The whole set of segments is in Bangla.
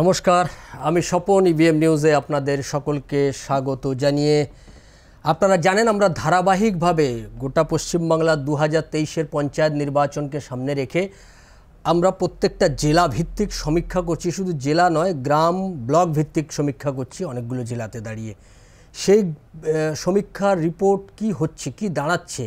নমস্কার আমি স্বপন ইভিএম e নিউজে আপনাদের সকলকে স্বাগত জানিয়ে আপনারা জানেন আমরা ধারাবাহিকভাবে গোটা পশ্চিমবাংলা দু হাজার তেইশের পঞ্চায়েত নির্বাচনকে সামনে রেখে আমরা প্রত্যেকটা জেলা ভিত্তিক সমীক্ষা করছি শুধু জেলা নয় গ্রাম ব্লক ভিত্তিক সমীক্ষা করছি অনেকগুলো জেলাতে দাঁড়িয়ে সেই সমীক্ষার রিপোর্ট কি হচ্ছে কি দাঁড়াচ্ছে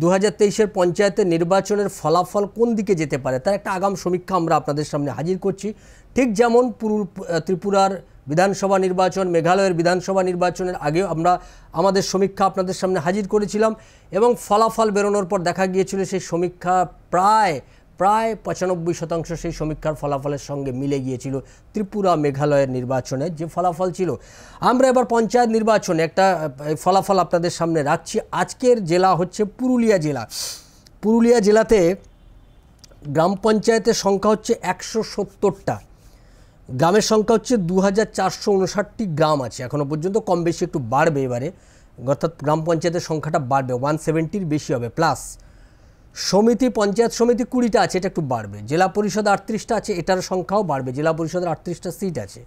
দু হাজার তেইশের পঞ্চায়েতের নির্বাচনের ফলাফল কোন দিকে যেতে পারে তার একটা আগাম সমীক্ষা আমরা আপনাদের সামনে হাজির করছি ঠিক যেমন পুরুল ত্রিপুরার বিধানসভা নির্বাচন মেঘালয়ের বিধানসভা নির্বাচনের আগে আমরা আমাদের সমীক্ষা আপনাদের সামনে হাজির করেছিলাম এবং ফলাফল বেরোনোর পর দেখা গিয়েছিল সেই সমীক্ষা প্রায় প্রায় পঁচানব্বই শতাংশ সেই সমীক্ষার ফলাফলের সঙ্গে মিলে গিয়েছিল ত্রিপুরা মেঘালয়ের নির্বাচনের যে ফলাফল ছিল আমরা এবার পঞ্চায়েত নির্বাচনে একটা ফলাফল আপনাদের সামনে রাখছি আজকের জেলা হচ্ছে পুরুলিয়া জেলা পুরুলিয়া জেলাতে গ্রাম পঞ্চায়েতের সংখ্যা হচ্ছে একশো সত্তরটা গ্রামের সংখ্যা হচ্ছে দু হাজার গ্রাম আছে এখনও পর্যন্ত কম বেশি একটু বাড়বে এবারে অর্থাৎ গ্রাম পঞ্চায়েতের সংখ্যাটা বাড়বে ওয়ান সেভেন্টির বেশি হবে প্লাস সমিতি পঞ্চায়েত সমিতি কুড়িটা আছে এটা একটু বাড়বে জেলা পরিষদ আটত্রিশটা আছে এটার সংখ্যাও বাড়বে জেলা পরিষদের আটত্রিশটা সিট আছে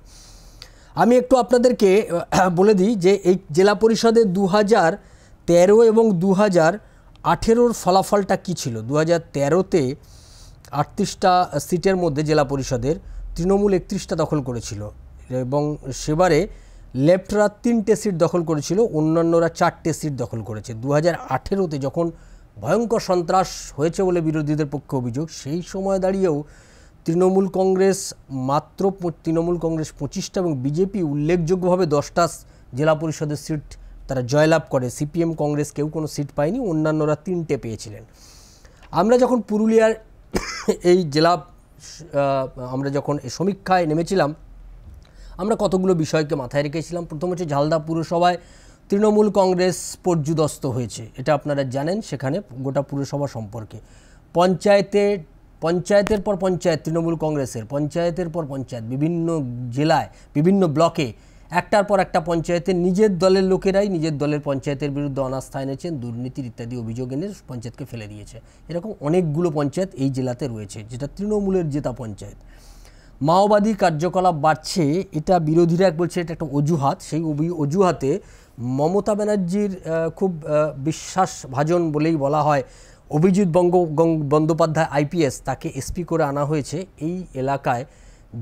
আমি একটু আপনাদেরকে বলে দিই যে এই জেলা পরিষদে দু হাজার তেরো এবং দু হাজার আঠেরোর ফলাফলটা কী ছিল দু হাজার তেরোতে আটত্রিশটা সিটের মধ্যে জেলা পরিষদের তৃণমূল একত্রিশটা দখল করেছিল এবং সেবারে লেফটরা তিনটে সিট দখল করেছিল অন্যান্যরা চারটে সিট দখল করেছে দু হাজার আঠেরোতে যখন ভয়ঙ্কর সন্ত্রাস হয়েছে বলে বিরোধীদের পক্ষে অভিযোগ সেই সময় দাঁড়িয়েও তৃণমূল কংগ্রেস মাত্র তৃণমূল কংগ্রেস পঁচিশটা এবং বিজেপি উল্লেখযোগ্যভাবে দশটা জেলা পরিষদের সিট তারা জয়লাভ করে সিপিএম কংগ্রেস কেউ কোনো সিট পায়নি অন্যান্যরা তিনটে পেয়েছিলেন আমরা যখন পুরুলিয়ার এই জেলা আমরা যখন সমীক্ষায় নেমেছিলাম আমরা কতগুলো বিষয়কে মাথায় রেখেছিলাম প্রথম হচ্ছে ঝালদা পুরসভায় তৃণমূল কংগ্রেস পর্যুদস্ত হয়েছে এটা আপনারা জানেন সেখানে গোটা পুরসভা সম্পর্কে পঞ্চায়েতে পঞ্চায়েতের পর পঞ্চায়েত তৃণমূল কংগ্রেসের পঞ্চায়েতের পর পঞ্চায়েত বিভিন্ন জেলায় বিভিন্ন ব্লকে একটার পর একটা পঞ্চায়েতে নিজের দলের লোকেরাই নিজের দলের পঞ্চায়েতের বিরুদ্ধে অনাস্থা এনেছেন দুর্নীতির ইত্যাদি অভিযোগ এনে পঞ্চায়েতকে ফেলে দিয়েছে এরকম অনেকগুলো পঞ্চায়েত এই জেলাতে রয়েছে যেটা তৃণমূলের জেতা পঞ্চায়েত মাওবাদী কার্যকলাপ বাড়ছে এটা বিরোধীরা বলছে এটা একটা অজুহাত সেই অজুহাতে মমতা ব্যানার্জির খুব বিশ্বাসভাজন বলেই বলা হয় অভিজিৎ বঙ্গ বন্দ্যোপাধ্যায় আইপিএস তাকে এসপি করে আনা হয়েছে এই এলাকায়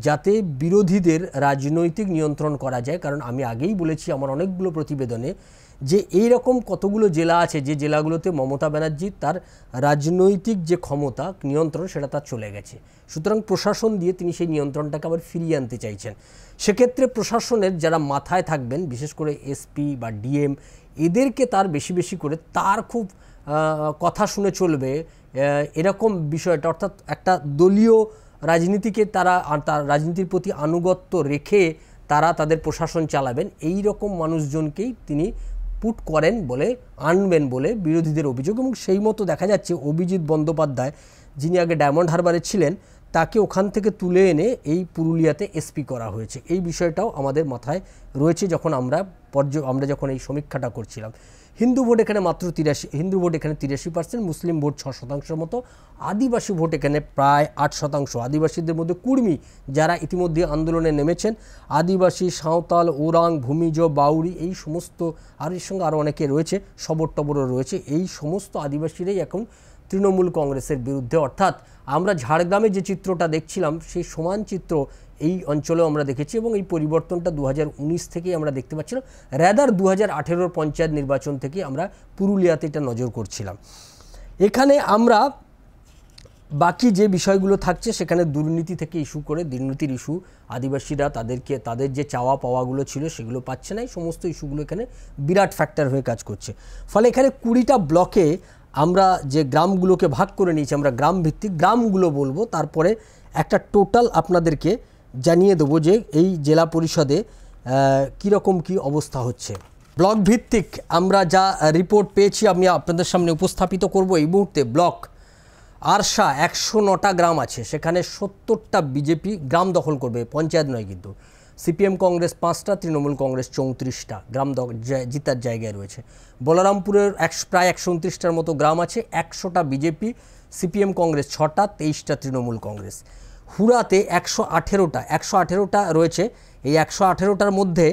যাতে বিরোধীদের রাজনৈতিক নিয়ন্ত্রণ করা যায় কারণ আমি আগেই বলেছি আমার অনেকগুলো প্রতিবেদনে যে এই রকম কতগুলো জেলা আছে যে জেলাগুলোতে মমতা ব্যানার্জি তার রাজনৈতিক যে ক্ষমতা নিয়ন্ত্রণ সেটা তার চলে গেছে সুতরাং প্রশাসন দিয়ে তিনি সেই নিয়ন্ত্রণটাকে আবার ফিরিয়ে আনতে চাইছেন সেক্ষেত্রে প্রশাসনের যারা মাথায় থাকবেন বিশেষ করে এসপি বা ডিএম এদেরকে তার বেশি বেশি করে তার খুব কথা শুনে চলবে এরকম বিষয়টা অর্থাৎ একটা দলীয় রাজনীতিকে তারা তার রাজনীতির প্রতি আনুগত্য রেখে তারা তাদের প্রশাসন চালাবেন এই রকম মানুষজনকেই তিনি পুট করেন বলে আনবেন বলে বিরোধীদের অভিযোগ এবং সেই মতো দেখা যাচ্ছে অভিজিৎ বন্দ্যোপাধ্যায় যিনি আগে ডায়মন্ড হারবারে ছিলেন তাকে ওখান থেকে তুলে এনে এই পুরুলিয়াতে এসপি করা হয়েছে এই বিষয়টাও আমাদের মাথায় রয়েছে যখন আমরা পর্য আমরা যখন এই সমীক্ষাটা করছিলাম হিন্দু ভোট এখানে মাত্র তিরাশি হিন্দু ভোট এখানে তিরাশি পার্সেন্ট মুসলিম ভোট ছ শতাংশের মতো আদিবাসী ভোট এখানে প্রায় আট শতাংশ আদিবাসীদের মধ্যে কুর্মী যারা ইতিমধ্যে আন্দোলনে নেমেছেন আদিবাসী সাঁওতাল ওরাং ভূমিজ বাউরি এই সমস্ত আর এর সঙ্গে আরও অনেকে রয়েছে সবর টবরও রয়েছে এই সমস্ত আদিবাসীরাই এখন তৃণমূল কংগ্রেসের বিরুদ্ধে অর্থাৎ আমরা ঝাড়গ্রামে যে চিত্রটা দেখছিলাম সেই সমান চিত্র এই অঞ্চলেও আমরা দেখেছি এবং এই পরিবর্তনটা দু হাজার থেকেই আমরা দেখতে পাচ্ছিলাম র্যাদার দু হাজার পঞ্চায়েত নির্বাচন থেকে আমরা পুরুলিয়াতে এটা নজর করছিলাম এখানে আমরা বাকি যে বিষয়গুলো থাকছে সেখানে দুর্নীতি থেকে ইস্যু করে দুর্নীতির ইস্যু আদিবাসীরা তাদেরকে তাদের যে চাওয়া পাওয়াগুলো ছিল সেগুলো পাচ্ছে না এই সমস্ত ইস্যুগুলো এখানে বিরাট ফ্যাক্টর হয়ে কাজ করছে ফলে এখানে কুড়িটা ব্লকে আমরা যে গ্রামগুলোকে ভাগ করে নিয়েছি আমরা গ্রাম ভিত্তিক গ্রামগুলো বলবো তারপরে একটা টোটাল আপনাদেরকে জানিয়ে দেবো যে এই জেলা পরিষদে কীরকম কি অবস্থা হচ্ছে ব্লক ভিত্তিক আমরা যা রিপোর্ট পেয়েছি আমি আপনাদের সামনে উপস্থাপিত করব এই মুহূর্তে ব্লক আরশা একশো নটা গ্রাম আছে সেখানে সত্তরটা বিজেপি গ্রাম দখল করবে পঞ্চায়েত নয় কিন্তু সিপিএম কংগ্রেস পাঁচটা তৃণমূল কংগ্রেস চৌত্রিশটা গ্রাম জিতার জায়গায় রয়েছে বলরামপুরের একশো প্রায় একশো উনত্রিশটার মতো গ্রাম আছে একশোটা বিজেপি সিপিএম কংগ্রেস ছটা তেইশটা তৃণমূল কংগ্রেস হুড়াতে একশো আঠেরোটা একশো আঠেরোটা রয়েছে এই একশো আঠেরোটার মধ্যে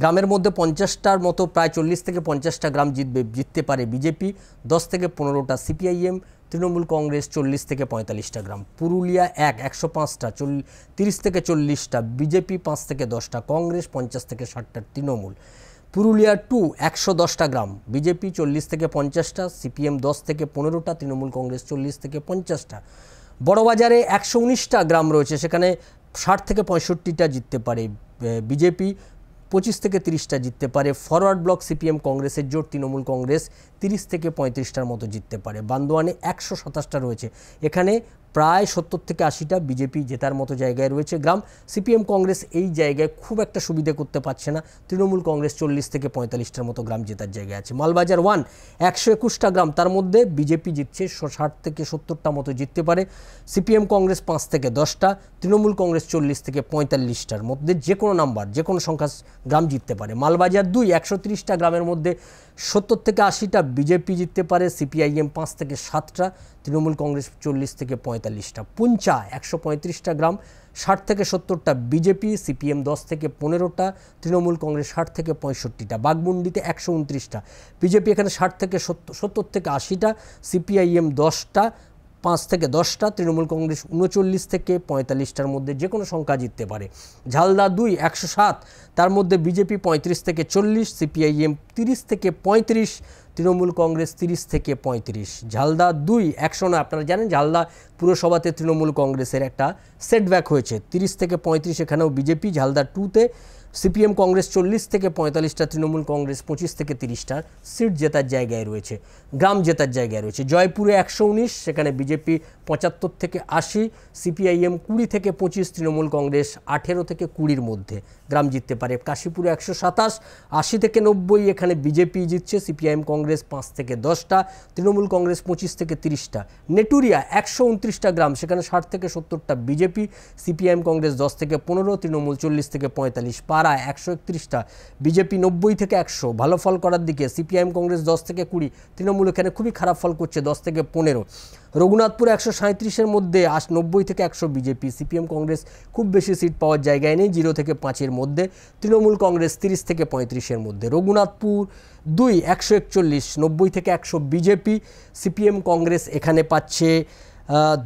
গ্রামের মধ্যে পঞ্চাশটার মতো প্রায় চল্লিশ থেকে পঞ্চাশটা গ্রাম জিতবে জিততে পারে বিজেপি দশ থেকে পনেরোটা সিপিআইএম তৃণমূল কংগ্রেস চল্লিশ থেকে পঁয়তাল্লিশটা গ্রাম পুরুলিয়া এক একশো পাঁচটা চল্লিশ তিরিশ থেকে চল্লিশটা বিজেপি পাঁচ থেকে দশটা কংগ্রেস পঞ্চাশ থেকে ষাটটা তৃণমূল পুরুলিয়া টু একশো দশটা গ্রাম বিজেপি চল্লিশ থেকে পঞ্চাশটা সিপিএম দশ থেকে পনেরোটা তৃণমূল কংগ্রেস চল্লিশ থেকে পঞ্চাশটা বড়বাজারে একশো উনিশটা গ্রাম রয়েছে সেখানে ষাট থেকে পঁয়ষট্টিটা জিততে পারে বিজেপি পঁচিশ থেকে তিরিশটা জিততে পারে ফরওয়ার্ড ব্লক সিপিএম কংগ্রেসের জোট তৃণমূল কংগ্রেস তিরিশ থেকে পঁয়ত্রিশটার মতো জিততে পারে বান্দোয়ানে একশো সাতাশটা রয়েছে এখানে প্রায় সত্তর থেকে আশিটা বিজেপি জেতার মতো জায়গায় রয়েছে গ্রাম সিপিএম কংগ্রেস এই জায়গায় খুব একটা সুবিধে করতে পারছে না তৃণমূল কংগ্রেস চল্লিশ থেকে পঁয়তাল্লিশটার মতো গ্রাম জেতার জায়গায় আছে মালবাজার ওয়ান একশো একুশটা গ্রাম তার মধ্যে বিজেপি জিতছে ষাট থেকে সত্তরটা মতো জিততে পারে সিপিএম কংগ্রেস পাঁচ থেকে দশটা তৃণমূল কংগ্রেস চল্লিশ থেকে পঁয়তাল্লিশটার মধ্যে যে কোনো নাম্বার যে কোনো সংখ্যা গ্রাম জিততে পারে মালবাজার দুই একশো গ্রামের মধ্যে সত্তর থেকে আশিটা বিজেপি জিততে পারে সিপিআইএম পাঁচ থেকে সাতটা তৃণমূল কংগ্রেস চল্লিশ থেকে পঁয়তাল্লিশটা পুঞ্চা একশো পঁয়ত্রিশটা গ্রাম ষাট থেকে সত্তরটা বিজেপি সিপিএম দশ থেকে পনেরোটা তৃণমূল কংগ্রেস ষাট থেকে পঁয়ষট্টিটা বাগমুন্ডিতে একশো উনত্রিশটা বিজেপি এখানে ষাট থেকে সত্তর সত্তর থেকে আশিটা সিপিআইএম দশটা পাঁচ থেকে দশটা তৃণমূল কংগ্রেস উনচল্লিশ থেকে পঁয়তাল্লিশটার মধ্যে যে কোনো সংখ্যা জিততে পারে ঝালদা দুই একশো সাত তার মধ্যে বিজেপি পঁয়ত্রিশ থেকে চল্লিশ সিপিআইএম তিরিশ থেকে পঁয়ত্রিশ তৃণমূল কংগ্রেস তিরিশ থেকে পঁয়ত্রিশ ঝালদা দুই একশো না আপনারা জানেন ঝালদা পুরসভাতে তৃণমূল কংগ্রেসের একটা সেটব্যাক হয়েছে তিরিশ থেকে পঁয়ত্রিশ এখানেও বিজেপি ঝালদা টুতে সিপিএম কংগ্রেস চল্লিশ থেকে পঁয়তাল্লিশটা তৃণমূল কংগ্রেস পঁচিশ থেকে তিরিশটার সিট জেতার জায়গায় রয়েছে গ্রাম জেতার জায়গায় রয়েছে জয়পুরে একশো উনিশ সেখানে বিজেপি পঁচাত্তর থেকে আশি সিপিআইএম কুড়ি থেকে পঁচিশ তৃণমূল কংগ্রেস আঠেরো থেকে কুড়ির মধ্যে গ্রাম জিততে পারে কাশীপুরে একশো সাতাশ আশি থেকে নব্বই এখানে বিজেপি জিতছে সিপিআইএম কংগ্রেস পাঁচ থেকে দশটা তৃণমূল কংগ্রেস পঁচিশ থেকে তিরিশটা নেটুরিয়া একশো উনত্রিশটা গ্রাম সেখানে ষাট থেকে সত্তরটা বিজেপি সিপিআইএম কংগ্রেস দশ থেকে পনেরো তৃণমূল চল্লিশ থেকে পঁয়তাল্লিশ পার ধারা একশো একত্রিশটা বিজেপি নব্বই থেকে একশো ভালো ফল করার দিকে সিপিআইএম কংগ্রেস দশ থেকে কুড়ি তৃণমূল এখানে খুবই খারাপ ফল করছে দশ থেকে পনেরো রঘুনাথপুর একশো সাঁত্রিশের মধ্যে আস নব্বই থেকে একশো বিজেপি সিপিএম কংগ্রেস খুব বেশি সিট পাওয়ার জায়গায় নেই জিরো থেকে পাঁচের মধ্যে তৃণমূল কংগ্রেস তিরিশ থেকে পঁয়ত্রিশের মধ্যে রঘুনাথপুর দুই একশো একচল্লিশ নব্বই থেকে একশো বিজেপি সিপিএম কংগ্রেস এখানে পাচ্ছে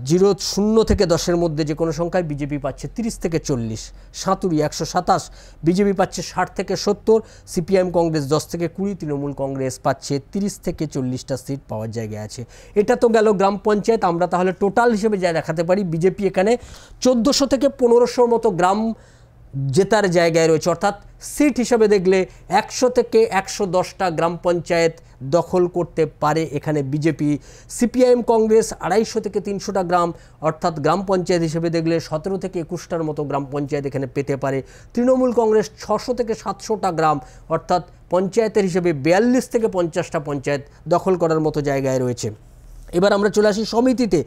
জিরো শূন্য থেকে দশের মধ্যে যে কোনো সংখ্যায় বিজেপি পাচ্ছে তিরিশ থেকে চল্লিশ সাঁতুরি একশো সাতাশ বিজেপি পাচ্ছে ষাট থেকে সত্তর সিপিআইএম কংগ্রেস দশ থেকে কুড়ি তৃণমূল কংগ্রেস পাচ্ছে তিরিশ থেকে চল্লিশটা সিট পাওয়ার জায়গায় আছে এটা তো গেল গ্রাম পঞ্চায়েত আমরা তাহলে টোটাল হিসেবে যা দেখাতে পারি বিজেপি এখানে চোদ্দোশো থেকে পনেরোশোর মতো গ্রাম জেতার জায়গায় রয়েছে অর্থাৎ সিট হিসাবে দেখলে একশো থেকে একশো দশটা গ্রাম পঞ্চায়েত দখল করতে পারে এখানে বিজেপি সিপিআইএম কংগ্রেস আড়াইশো থেকে তিনশোটা গ্রাম অর্থাৎ গ্রাম পঞ্চায়েত হিসেবে দেখলে সতেরো থেকে একুশটার মতো গ্রাম পঞ্চায়েত এখানে পেতে পারে তৃণমূল কংগ্রেস ছশো থেকে সাতশোটা গ্রাম অর্থাৎ পঞ্চায়েতের হিসেবে বিয়াল্লিশ থেকে পঞ্চাশটা পঞ্চায়েত দখল করার মতো জায়গায় রয়েছে এবার আমরা চলে আসি সমিতিতে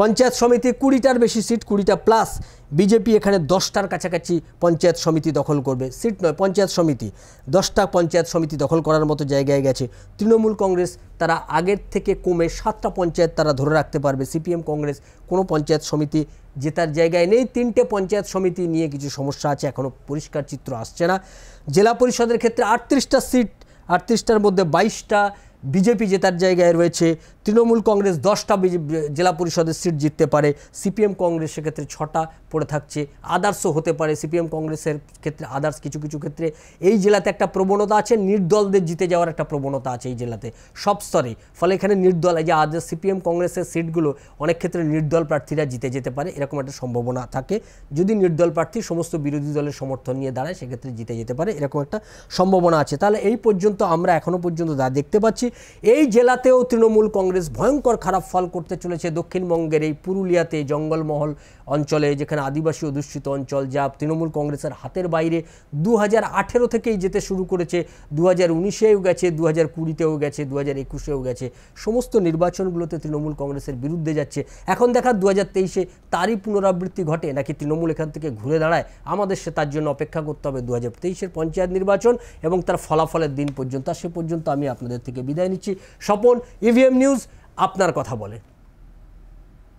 পঞ্চায়েত সমিতি কুড়িটার বেশি সিট কুড়িটা প্লাস বিজেপি এখানে দশটার কাছাকাছি পঞ্চায়েত সমিতি দখল করবে সিট নয় পঞ্চায়েত সমিতি দশটা পঞ্চায়েত সমিতি দখল করার মতো জায়গায় গেছে তৃণমূল কংগ্রেস তারা আগের থেকে কমে সাতটা পঞ্চায়েত তারা ধরে রাখতে পারবে সিপিএম কংগ্রেস কোনো পঞ্চায়েত সমিতি জেতার জায়গায় নেই তিনটে পঞ্চায়েত সমিতি নিয়ে কিছু সমস্যা আছে এখনও পরিষ্কার চিত্র আসছে না জেলা পরিষদের ক্ষেত্রে আটত্রিশটা সিট আটত্রিশটার মধ্যে বাইশটা বিজেপি জেতার জায়গায় রয়েছে তৃণমূল কংগ্রেস দশটা জেলা পরিষদের সিট জিততে পারে সিপিএম কংগ্রেস সেক্ষেত্রে ছটা পড়ে থাকছে আদার্সও হতে পারে সিপিএম কংগ্রেসের ক্ষেত্রে আদার্স কিছু কিছু ক্ষেত্রে এই জেলাতে একটা প্রবণতা আছে নির্দলদের জিতে যাওয়ার একটা প্রবণতা আছে এই জেলাতে সব স্তরে ফলে এখানে নির্দল এই যে আদার্স সিপিএম কংগ্রেসের সিটগুলো অনেক ক্ষেত্রে নির্দল প্রার্থীরা জিতে যেতে পারে এরকম একটা সম্ভাবনা থাকে যদি নির্দল প্রার্থী সমস্ত বিরোধী দলের সমর্থন নিয়ে দাঁড়ায় সেক্ষেত্রে জিতে যেতে পারে এরকম একটা সম্ভাবনা আছে তাহলে এই পর্যন্ত আমরা এখনও পর্যন্ত যা দেখতে পাচ্ছি দেখছি এই জেলাতেও তৃণমূল কংগ্রেস ভয়ঙ্কর খারাপ ফল করতে চলেছে দক্ষিণবঙ্গের এই পুরুলিয়াতে জঙ্গলমহল অঞ্চলে যেখানে আদিবাসী অধ্যুষিত অঞ্চল যা তৃণমূল কংগ্রেসের হাতের বাইরে দু হাজার থেকেই যেতে শুরু করেছে দু হাজার উনিশেও গেছে দু হাজার কুড়িতেও গেছে দু হাজার একুশেও গেছে সমস্ত নির্বাচনগুলোতে তৃণমূল কংগ্রেসের বিরুদ্ধে যাচ্ছে এখন দেখা দু হাজার তেইশে তারই পুনরাবৃত্তি ঘটে নাকি তৃণমূল এখান থেকে ঘুরে দাঁড়ায় আমাদের সে তার জন্য অপেক্ষা করতে হবে দু হাজার তেইশের পঞ্চায়েত নির্বাচন এবং তার ফলাফলের দিন পর্যন্ত আর সে পর্যন্ত আমি আপনাদের থেকে বিদায় নিচ্ছি স্বপন ইভিএম e নিউজ আপনার কথা বলে